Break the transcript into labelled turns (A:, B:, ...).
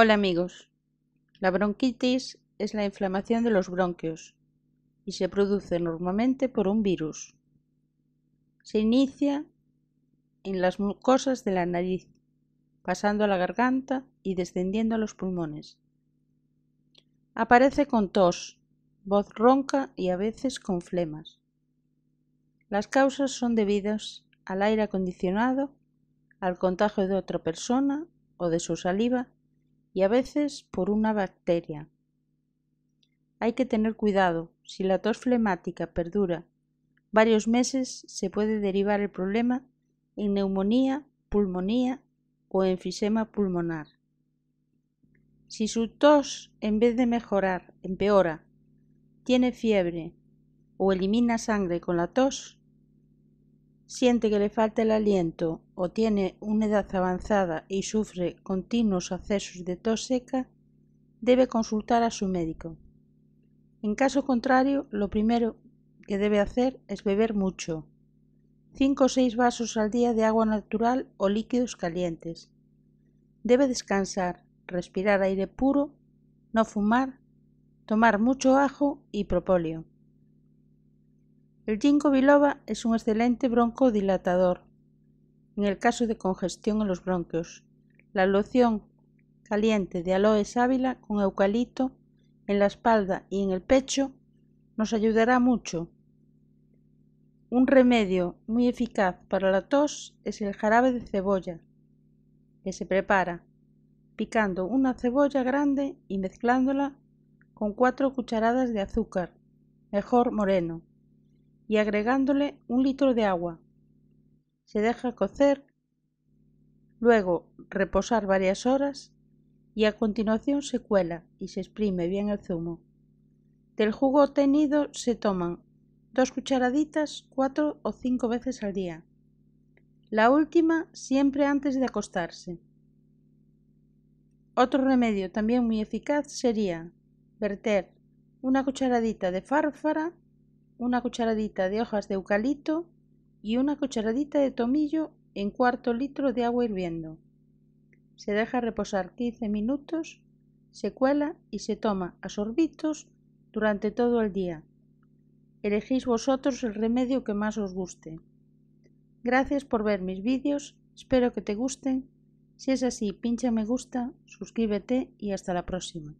A: Hola amigos, la bronquitis es la inflamación de los bronquios y se produce normalmente por un virus. Se inicia en las mucosas de la nariz, pasando a la garganta y descendiendo a los pulmones. Aparece con tos, voz ronca y a veces con flemas. Las causas son debidas al aire acondicionado, al contagio de otra persona o de su saliva y a veces por una bacteria. Hay que tener cuidado, si la tos flemática perdura varios meses se puede derivar el problema en neumonía, pulmonía o enfisema pulmonar. Si su tos, en vez de mejorar, empeora, tiene fiebre o elimina sangre con la tos, siente que le falta el aliento o tiene una edad avanzada y sufre continuos accesos de tos seca, debe consultar a su médico. En caso contrario, lo primero que debe hacer es beber mucho, 5 o 6 vasos al día de agua natural o líquidos calientes. Debe descansar, respirar aire puro, no fumar, tomar mucho ajo y propóleo. El ginkgo biloba es un excelente broncodilatador en el caso de congestión en los bronquios. La loción caliente de aloe sábila con eucalipto en la espalda y en el pecho nos ayudará mucho. Un remedio muy eficaz para la tos es el jarabe de cebolla, que se prepara picando una cebolla grande y mezclándola con cuatro cucharadas de azúcar, mejor moreno, y agregándole un litro de agua. Se deja cocer, luego reposar varias horas y a continuación se cuela y se exprime bien el zumo. Del jugo obtenido se toman dos cucharaditas cuatro o cinco veces al día. La última siempre antes de acostarse. Otro remedio también muy eficaz sería verter una cucharadita de fárfara una cucharadita de hojas de eucalipto y una cucharadita de tomillo en cuarto litro de agua hirviendo. Se deja reposar 15 minutos, se cuela y se toma a sorbitos durante todo el día. Elegís vosotros el remedio que más os guste. Gracias por ver mis vídeos, espero que te gusten. Si es así, pincha me gusta, suscríbete y hasta la próxima.